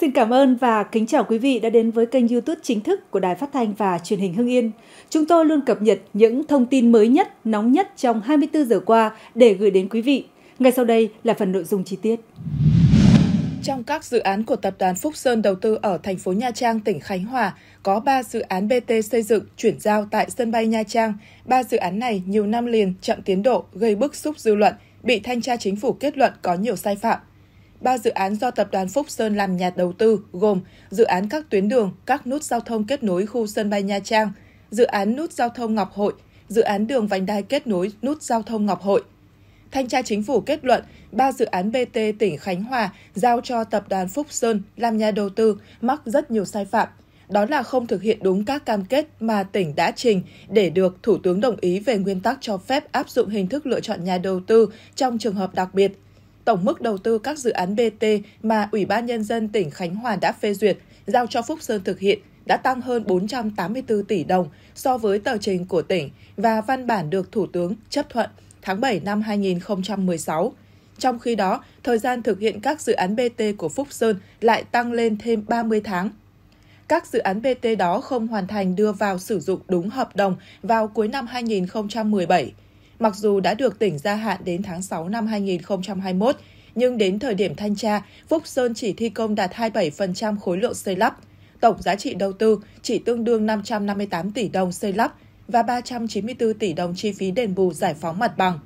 Xin cảm ơn và kính chào quý vị đã đến với kênh YouTube chính thức của Đài Phát thanh và Truyền hình Hưng Yên. Chúng tôi luôn cập nhật những thông tin mới nhất, nóng nhất trong 24 giờ qua để gửi đến quý vị. Ngay sau đây là phần nội dung chi tiết. Trong các dự án của tập đoàn Phúc Sơn đầu tư ở thành phố Nha Trang, tỉnh Khánh Hòa, có 3 dự án BT xây dựng chuyển giao tại sân bay Nha Trang. Ba dự án này nhiều năm liền chậm tiến độ, gây bức xúc dư luận, bị thanh tra chính phủ kết luận có nhiều sai phạm ba dự án do Tập đoàn Phúc Sơn làm nhà đầu tư gồm dự án các tuyến đường, các nút giao thông kết nối khu sân bay Nha Trang, dự án nút giao thông Ngọc Hội, dự án đường vành đai kết nối nút giao thông Ngọc Hội. Thanh tra Chính phủ kết luận, ba dự án BT tỉnh Khánh Hòa giao cho Tập đoàn Phúc Sơn làm nhà đầu tư mắc rất nhiều sai phạm. Đó là không thực hiện đúng các cam kết mà tỉnh đã trình để được Thủ tướng đồng ý về nguyên tắc cho phép áp dụng hình thức lựa chọn nhà đầu tư trong trường hợp đặc biệt – tổng mức đầu tư các dự án BT mà Ủy ban Nhân dân tỉnh Khánh Hòa đã phê duyệt, giao cho Phúc Sơn thực hiện đã tăng hơn 484 tỷ đồng so với tờ trình của tỉnh và văn bản được Thủ tướng chấp thuận tháng 7 năm 2016. Trong khi đó, thời gian thực hiện các dự án BT của Phúc Sơn lại tăng lên thêm 30 tháng. Các dự án BT đó không hoàn thành đưa vào sử dụng đúng hợp đồng vào cuối năm 2017 mặc dù đã được tỉnh gia hạn đến tháng 6 năm 2021, nhưng đến thời điểm thanh tra, Phúc Sơn chỉ thi công đạt 27% khối lượng xây lắp. Tổng giá trị đầu tư chỉ tương đương 558 tỷ đồng xây lắp và 394 tỷ đồng chi phí đền bù giải phóng mặt bằng.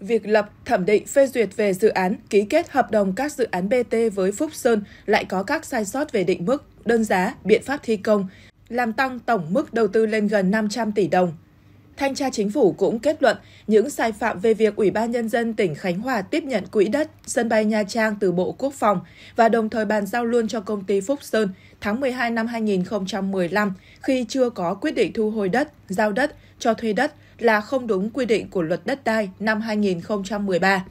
Việc lập, thẩm định, phê duyệt về dự án, ký kết hợp đồng các dự án BT với Phúc Sơn lại có các sai sót về định mức, đơn giá, biện pháp thi công, làm tăng tổng mức đầu tư lên gần 500 tỷ đồng. Thanh tra chính phủ cũng kết luận những sai phạm về việc Ủy ban Nhân dân tỉnh Khánh Hòa tiếp nhận quỹ đất sân bay Nha Trang từ Bộ Quốc phòng và đồng thời bàn giao luôn cho công ty Phúc Sơn tháng 12 năm 2015 khi chưa có quyết định thu hồi đất, giao đất, cho thuê đất là không đúng quy định của luật đất đai năm 2013.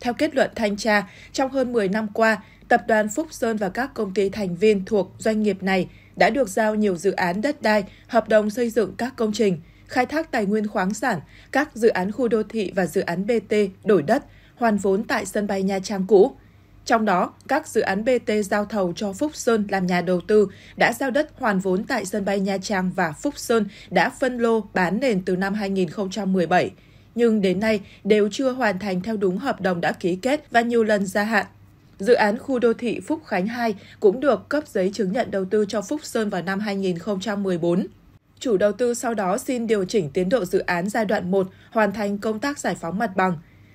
Theo kết luận thanh tra, trong hơn 10 năm qua, tập đoàn Phúc Sơn và các công ty thành viên thuộc doanh nghiệp này đã được giao nhiều dự án đất đai, hợp đồng xây dựng các công trình – khai thác tài nguyên khoáng sản, các dự án khu đô thị và dự án BT đổi đất, hoàn vốn tại sân bay Nha Trang cũ. Trong đó, các dự án BT giao thầu cho Phúc Sơn làm nhà đầu tư đã giao đất hoàn vốn tại sân bay Nha Trang và Phúc Sơn đã phân lô bán nền từ năm 2017 nhưng đến nay đều chưa hoàn thành theo đúng hợp đồng đã ký kết và nhiều lần gia hạn. Dự án khu đô thị Phúc Khánh 2 cũng được cấp giấy chứng nhận đầu tư cho Phúc Sơn vào năm 2014. Chủ đầu tư sau đó xin điều chỉnh tiến độ dự án giai đoạn 1 hoàn thành công tác giải phóng mặt bằng,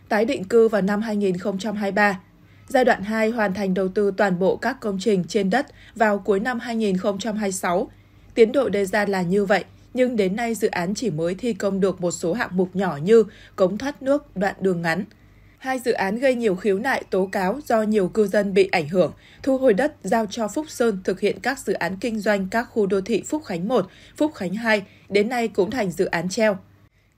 tái định cư vào năm 2023. Giai đoạn 2 hoàn thành đầu tư toàn bộ các công trình trên đất vào cuối năm 2026. Tiến độ đề ra là như vậy, nhưng đến nay dự án chỉ mới thi công được một số hạng mục nhỏ như cống thoát nước, đoạn đường ngắn – hai dự án gây nhiều khiếu nại tố cáo do nhiều cư dân bị ảnh hưởng, thu hồi đất giao cho Phúc Sơn thực hiện các dự án kinh doanh các khu đô thị Phúc Khánh 1, Phúc Khánh 2, đến nay cũng thành dự án treo.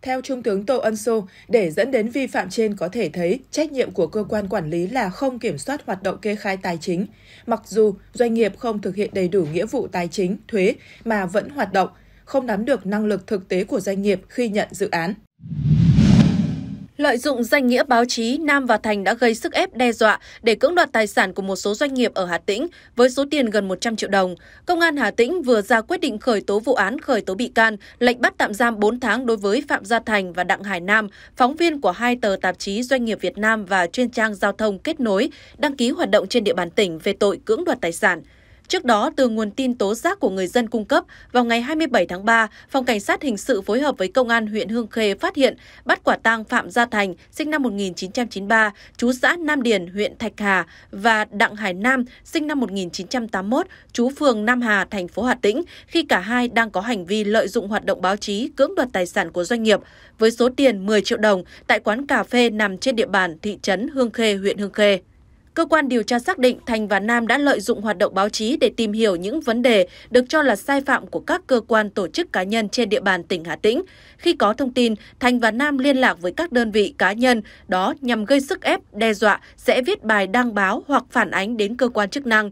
Theo Trung tướng Tô Ân Sô, để dẫn đến vi phạm trên có thể thấy trách nhiệm của cơ quan quản lý là không kiểm soát hoạt động kê khai tài chính. Mặc dù doanh nghiệp không thực hiện đầy đủ nghĩa vụ tài chính, thuế mà vẫn hoạt động, không nắm được năng lực thực tế của doanh nghiệp khi nhận dự án. Lợi dụng danh nghĩa báo chí, Nam và Thành đã gây sức ép đe dọa để cưỡng đoạt tài sản của một số doanh nghiệp ở Hà Tĩnh với số tiền gần 100 triệu đồng. Công an Hà Tĩnh vừa ra quyết định khởi tố vụ án khởi tố bị can, lệnh bắt tạm giam 4 tháng đối với Phạm Gia Thành và Đặng Hải Nam, phóng viên của hai tờ tạp chí Doanh nghiệp Việt Nam và chuyên trang Giao thông Kết nối, đăng ký hoạt động trên địa bàn tỉnh về tội cưỡng đoạt tài sản. Trước đó, từ nguồn tin tố giác của người dân cung cấp, vào ngày 27 tháng 3, Phòng Cảnh sát Hình sự phối hợp với Công an huyện Hương Khê phát hiện bắt quả tang Phạm Gia Thành, sinh năm 1993, chú xã Nam Điền, huyện Thạch Hà và Đặng Hải Nam, sinh năm 1981, chú phường Nam Hà, thành phố Hà Tĩnh, khi cả hai đang có hành vi lợi dụng hoạt động báo chí cưỡng đoạt tài sản của doanh nghiệp với số tiền 10 triệu đồng tại quán cà phê nằm trên địa bàn thị trấn Hương Khê, huyện Hương Khê. Cơ quan điều tra xác định Thành và Nam đã lợi dụng hoạt động báo chí để tìm hiểu những vấn đề được cho là sai phạm của các cơ quan tổ chức cá nhân trên địa bàn tỉnh Hà Tĩnh. Khi có thông tin, Thành và Nam liên lạc với các đơn vị cá nhân đó nhằm gây sức ép, đe dọa sẽ viết bài đăng báo hoặc phản ánh đến cơ quan chức năng.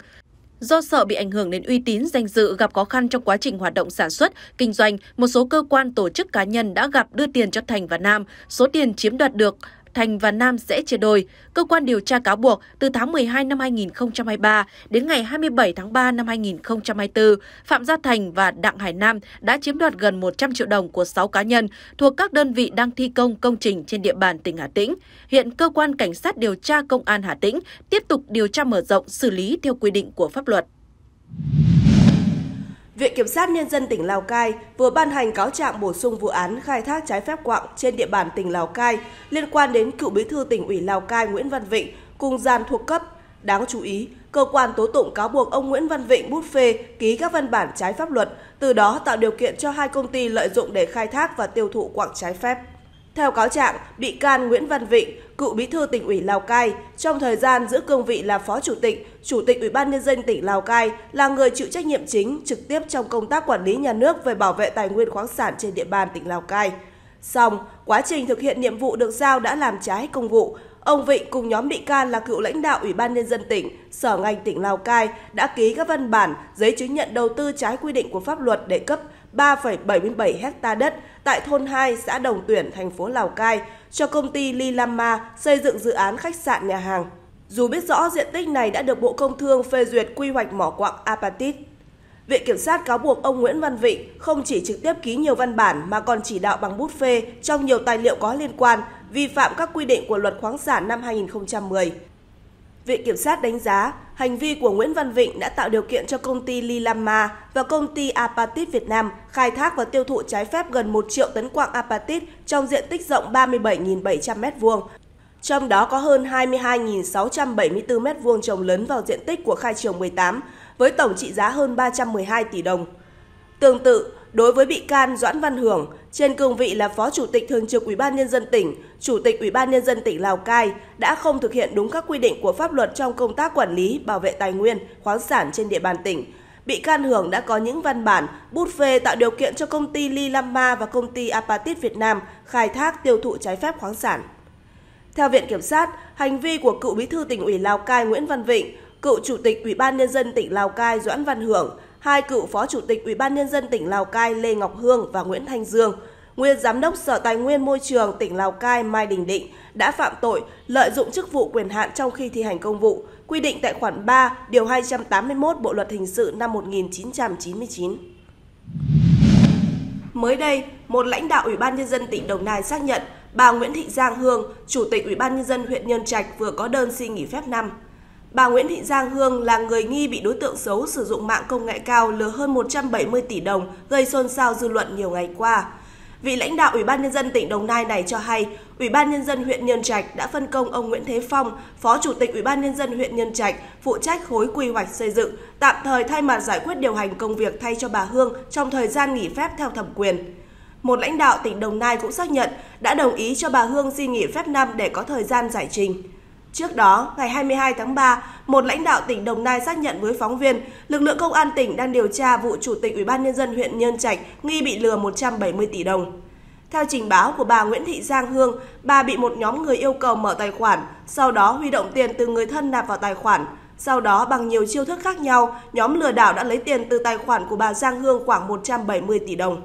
Do sợ bị ảnh hưởng đến uy tín, danh dự, gặp khó khăn trong quá trình hoạt động sản xuất, kinh doanh, một số cơ quan tổ chức cá nhân đã gặp đưa tiền cho Thành và Nam. Số tiền chiếm đoạt được Thành và Nam sẽ chia đôi. Cơ quan điều tra cáo buộc từ tháng 12 năm 2023 đến ngày 27 tháng 3 năm 2024, Phạm Gia Thành và Đặng Hải Nam đã chiếm đoạt gần 100 triệu đồng của 6 cá nhân thuộc các đơn vị đang thi công công trình trên địa bàn tỉnh Hà Tĩnh. Hiện cơ quan cảnh sát điều tra công an Hà Tĩnh tiếp tục điều tra mở rộng xử lý theo quy định của pháp luật. Viện Kiểm sát Nhân dân tỉnh Lào Cai vừa ban hành cáo trạng bổ sung vụ án khai thác trái phép quạng trên địa bàn tỉnh Lào Cai liên quan đến cựu bí thư tỉnh ủy Lào Cai Nguyễn Văn Vịnh cùng gian thuộc cấp. Đáng chú ý, cơ quan tố tụng cáo buộc ông Nguyễn Văn Vịnh bút phê ký các văn bản trái pháp luật, từ đó tạo điều kiện cho hai công ty lợi dụng để khai thác và tiêu thụ quạng trái phép. Theo cáo trạng, bị can Nguyễn Văn Vịnh, cựu bí thư tỉnh ủy Lào Cai, trong thời gian giữ cương vị là phó chủ tịch, chủ tịch Ủy ban nhân dân tỉnh Lào Cai là người chịu trách nhiệm chính trực tiếp trong công tác quản lý nhà nước về bảo vệ tài nguyên khoáng sản trên địa bàn tỉnh Lào Cai. Song, quá trình thực hiện nhiệm vụ được giao đã làm trái công vụ, Ông Vịnh cùng nhóm bị can là cựu lãnh đạo Ủy ban Nhân dân tỉnh, Sở ngành tỉnh Lào Cai đã ký các văn bản giấy chứng nhận đầu tư trái quy định của pháp luật để cấp 3,77 hecta đất tại thôn 2 xã Đồng Tuyển, thành phố Lào Cai cho công ty Lilama xây dựng dự án khách sạn nhà hàng. Dù biết rõ diện tích này đã được Bộ Công Thương phê duyệt quy hoạch mỏ quặng Apatit, Viện Kiểm sát cáo buộc ông Nguyễn Văn Vịnh không chỉ trực tiếp ký nhiều văn bản mà còn chỉ đạo bằng bút phê trong nhiều tài liệu có liên quan vi phạm các quy định của luật khoáng sản năm 2010. Viện Kiểm sát đánh giá hành vi của Nguyễn Văn Vịnh đã tạo điều kiện cho công ty Lilama và công ty Apatit Việt Nam khai thác và tiêu thụ trái phép gần 1 triệu tấn quạng apatit trong diện tích rộng 37.700 m2, trong đó có hơn 22.674 m2 trồng lớn vào diện tích của khai trường 18, với tổng trị giá hơn 312 tỷ đồng. Tương tự, đối với bị can Doãn Văn Hưởng trên cương vị là Phó Chủ tịch Thường trực Ủy ban Nhân dân tỉnh, Chủ tịch Ủy ban Nhân dân tỉnh Lào Cai đã không thực hiện đúng các quy định của pháp luật trong công tác quản lý, bảo vệ tài nguyên, khoáng sản trên địa bàn tỉnh. Bị can Hưởng đã có những văn bản bút phê tạo điều kiện cho công ty Lilama và công ty Apatit Việt Nam khai thác tiêu thụ trái phép khoáng sản. Theo Viện Kiểm sát, hành vi của cựu bí thư tỉnh ủy Lào Cai Nguyễn Văn Vịnh, cựu chủ tịch Ủy ban Nhân dân tỉnh Lào Cai Doãn Văn Hưởng hai cựu Phó Chủ tịch Ủy ban Nhân dân tỉnh Lào Cai Lê Ngọc Hương và Nguyễn Thanh Dương, nguyên Giám đốc Sở Tài nguyên Môi trường tỉnh Lào Cai Mai Đình Định đã phạm tội lợi dụng chức vụ quyền hạn trong khi thi hành công vụ, quy định tại khoản 3, điều 281 Bộ Luật Hình sự năm 1999. Mới đây, một lãnh đạo Ủy ban Nhân dân tỉnh Đồng Nai xác nhận bà Nguyễn Thị Giang Hương, Chủ tịch Ủy ban Nhân dân huyện Nhân Trạch vừa có đơn xin nghỉ phép năm. Bà Nguyễn Thị Giang Hương là người nghi bị đối tượng xấu sử dụng mạng công nghệ cao lừa hơn 170 tỷ đồng, gây xôn xao dư luận nhiều ngày qua. Vị lãnh đạo Ủy ban Nhân dân tỉnh Đồng Nai này cho hay, Ủy ban Nhân dân huyện Nhân Trạch đã phân công ông Nguyễn Thế Phong, Phó Chủ tịch Ủy ban Nhân dân huyện Nhân Trạch, phụ trách khối quy hoạch xây dựng, tạm thời thay mặt giải quyết điều hành công việc thay cho bà Hương trong thời gian nghỉ phép theo thẩm quyền. Một lãnh đạo tỉnh Đồng Nai cũng xác nhận đã đồng ý cho bà Hương xin nghỉ phép năm để có thời gian giải trình. Trước đó, ngày 22 tháng 3, một lãnh đạo tỉnh Đồng Nai xác nhận với phóng viên, lực lượng công an tỉnh đang điều tra vụ chủ tịch Ủy ban nhân dân huyện Nhân Trạch nghi bị lừa 170 tỷ đồng. Theo trình báo của bà Nguyễn Thị Giang Hương, bà bị một nhóm người yêu cầu mở tài khoản, sau đó huy động tiền từ người thân nạp vào tài khoản. Sau đó bằng nhiều chiêu thức khác nhau, nhóm lừa đảo đã lấy tiền từ tài khoản của bà Giang Hương khoảng 170 tỷ đồng.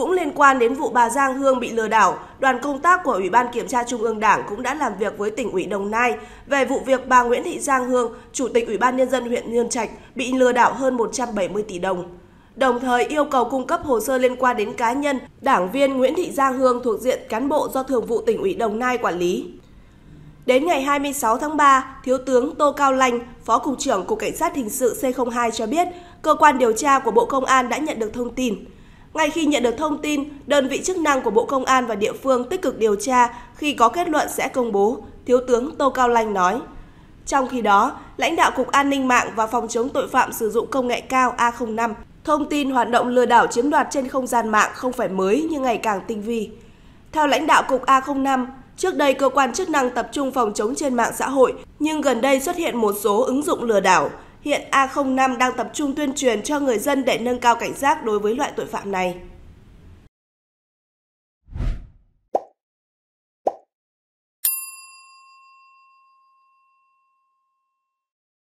Cũng liên quan đến vụ bà Giang Hương bị lừa đảo, đoàn công tác của Ủy ban Kiểm tra Trung ương Đảng cũng đã làm việc với tỉnh ủy Đồng Nai về vụ việc bà Nguyễn Thị Giang Hương, Chủ tịch Ủy ban Nhân dân huyện Nhân Trạch bị lừa đảo hơn 170 tỷ đồng. Đồng thời yêu cầu cung cấp hồ sơ liên quan đến cá nhân, đảng viên Nguyễn Thị Giang Hương thuộc diện cán bộ do Thường vụ tỉnh ủy Đồng Nai quản lý. Đến ngày 26 tháng 3, Thiếu tướng Tô Cao Lanh, Phó Cục trưởng Cục Cảnh sát Hình sự C02 cho biết, cơ quan điều tra của Bộ Công an đã nhận được thông tin ngay khi nhận được thông tin, đơn vị chức năng của Bộ Công an và địa phương tích cực điều tra khi có kết luận sẽ công bố, Thiếu tướng Tô Cao Lanh nói. Trong khi đó, lãnh đạo Cục An ninh mạng và Phòng chống tội phạm sử dụng công nghệ cao A05 thông tin hoạt động lừa đảo chiếm đoạt trên không gian mạng không phải mới nhưng ngày càng tinh vi. Theo lãnh đạo Cục A05, trước đây cơ quan chức năng tập trung phòng chống trên mạng xã hội, nhưng gần đây xuất hiện một số ứng dụng lừa đảo, Hiện A05 đang tập trung tuyên truyền cho người dân để nâng cao cảnh giác đối với loại tội phạm này.